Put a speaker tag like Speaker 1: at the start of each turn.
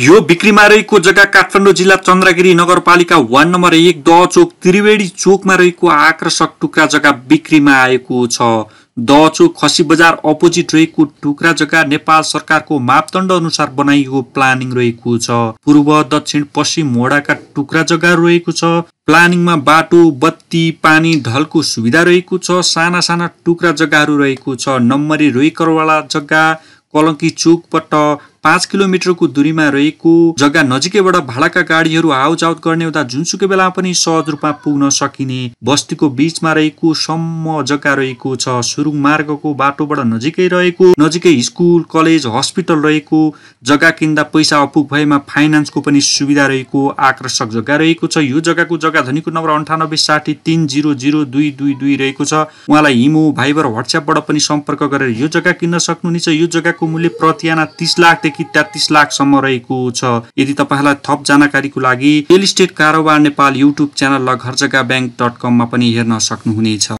Speaker 1: यो बिक्रीमा रहेको जग्गा काठमाडौँ जिल्ला चन्द्रगिरी नगरपालिका वार्ड नम्बर एक द चोक त्रिवेणी चोकमा रहेको आकर्षक टुक्रा जग्गा बिक्रीमा आएको छ द चोक खसी बजार अपोजिट रहेको टुक्रा जग्गा नेपाल सरकारको मापदण्ड अनुसार बनाइएको प्लानिङ रहेको छ पूर्व दक्षिण पश्चिम मोडाका टुक्रा जग्गा रहेको छ प्लानिङमा बाटो बत्ती पानी ढलको सुविधा रहेको छ साना साना टुक्रा जग्गाहरू रहेको छ नम्बरी रोइकरवाला जग्गा कलङ्की चोकबाट पाँच किलोमिटरको दूरीमा रहेको जग्गा नजिकैबाट भाडाका गाडीहरू आउट गर्ने हुँदा जुनसुकै बेला पनि सहज रूपमा पुग्न सकिने बस्तीको बीचमा रहेको सम्म जग्गा रहेको छ सुरुङ मार्गको बाटोबाट नजिकै रहेको नजिकै स्कुल कलेज हस्पिटल रहेको जग्गा किन्दा पैसा अपुग भएमा फाइनान्सको पनि सुविधा रहेको आकर्षक जग्गा रहेको छ यो जग्गाको जग्गा धनीको नम्बर अन्ठानब्बे साठी तिन जिरो जिरो दुई दुई दुई रहेको छ उहाँलाई हिमो भाइबर वाट्सएपबाट पनि सम्पर्क गरेर यो जग्गा किन्न सक्नुहुनेछ यो जग्गाको मूल्य प्रतियाना तिस लाखदेखि लाखदेखि तेत्तिस लाखसम्म रहेको छ यदि तपाईँलाई थप जानकारीको लागि रियल इस्टेट कारोबार नेपाल युट्युब च्यानल ल घर जग्गा ब्याङ्क डट कममा पनि हेर्न सक्नुहुनेछ